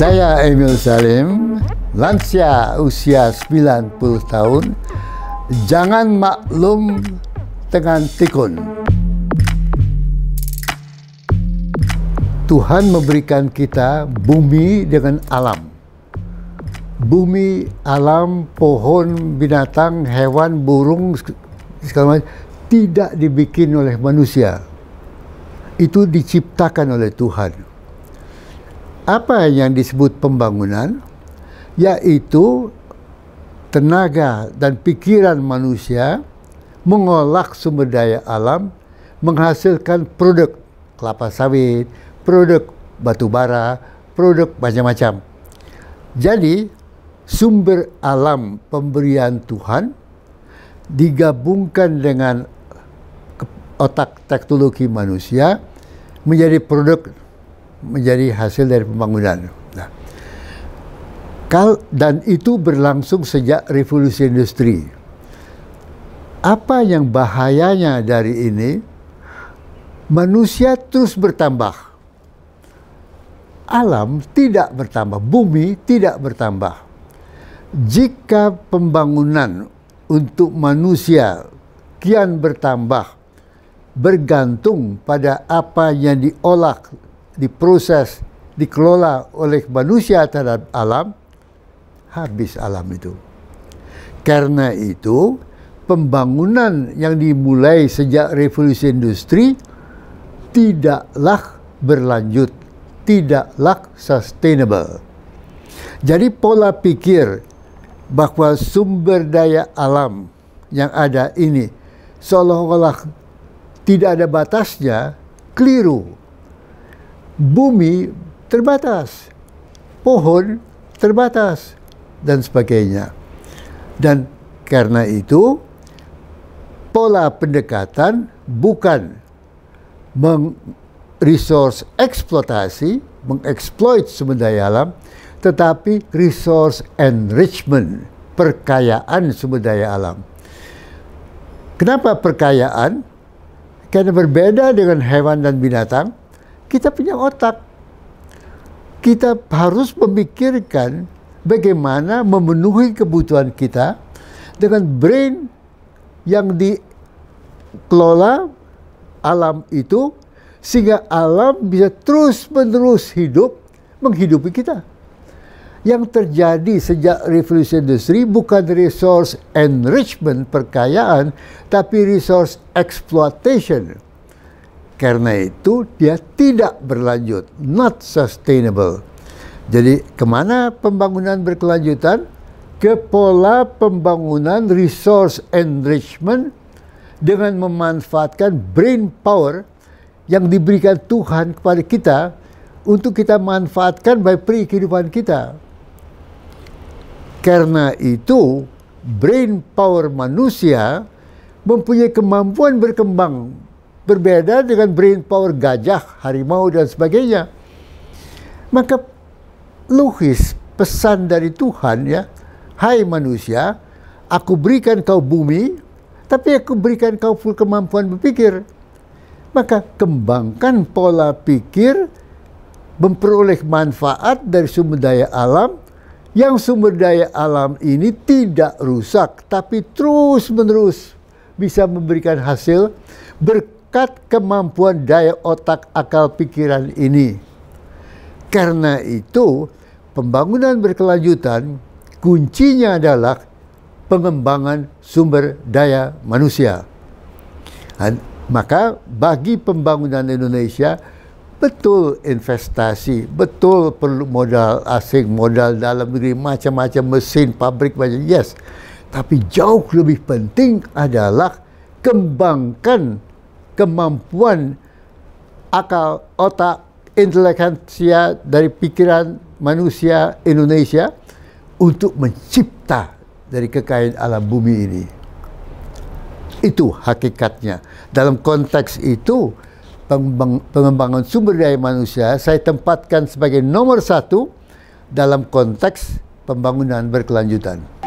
Saya Emil Salim, lansia usia 90 tahun. Jangan maklum dengan tikun. Tuhan memberikan kita bumi dengan alam. Bumi, alam, pohon, binatang, hewan, burung, segala macam, tidak dibikin oleh manusia. Itu diciptakan oleh Tuhan apa yang disebut pembangunan? Yaitu tenaga dan pikiran manusia mengolah sumber daya alam menghasilkan produk kelapa sawit, produk batu bara, produk macam-macam. Jadi sumber alam pemberian Tuhan digabungkan dengan otak teknologi manusia menjadi produk menjadi hasil dari pembangunan. Nah, kal dan itu berlangsung sejak revolusi industri. Apa yang bahayanya dari ini? Manusia terus bertambah. Alam tidak bertambah, bumi tidak bertambah. Jika pembangunan untuk manusia kian bertambah bergantung pada apa yang diolah diproses, dikelola oleh manusia terhadap alam, habis alam itu. Karena itu, pembangunan yang dimulai sejak revolusi industri tidaklah berlanjut, tidaklah sustainable. Jadi pola pikir bahwa sumber daya alam yang ada ini seolah-olah tidak ada batasnya keliru bumi terbatas, pohon terbatas, dan sebagainya. Dan karena itu, pola pendekatan bukan resource eksploitasi, mengeksploit sumber daya alam, tetapi resource enrichment, perkayaan sumber daya alam. Kenapa perkayaan? Karena berbeda dengan hewan dan binatang, kita punya otak. Kita harus memikirkan bagaimana memenuhi kebutuhan kita dengan brain yang dikelola alam itu sehingga alam bisa terus-menerus hidup menghidupi kita. Yang terjadi sejak revolusi industri bukan resource enrichment, perkayaan, tapi resource exploitation karena itu dia tidak berlanjut, not sustainable. Jadi kemana pembangunan berkelanjutan? Ke pola pembangunan resource enrichment dengan memanfaatkan brain power yang diberikan Tuhan kepada kita untuk kita manfaatkan by pri kehidupan kita. Karena itu, brain power manusia mempunyai kemampuan berkembang Berbeda dengan brain power gajah, harimau, dan sebagainya. Maka Luhis pesan dari Tuhan ya, hai manusia, aku berikan kau bumi, tapi aku berikan kau full kemampuan berpikir. Maka kembangkan pola pikir, memperoleh manfaat dari sumber daya alam, yang sumber daya alam ini tidak rusak, tapi terus-menerus bisa memberikan hasil berkembang mengangkat kemampuan daya otak akal pikiran ini. Karena itu, pembangunan berkelanjutan kuncinya adalah pengembangan sumber daya manusia. Dan maka bagi pembangunan Indonesia betul investasi, betul perlu modal asing, modal dalam negeri, macam-macam mesin, pabrik macam yes. Tapi jauh lebih penting adalah kembangkan kemampuan akal, otak, intelekensia dari pikiran manusia Indonesia untuk mencipta dari kekayaan alam bumi ini. Itu hakikatnya. Dalam konteks itu, pengembangan sumber daya manusia saya tempatkan sebagai nomor satu dalam konteks pembangunan berkelanjutan.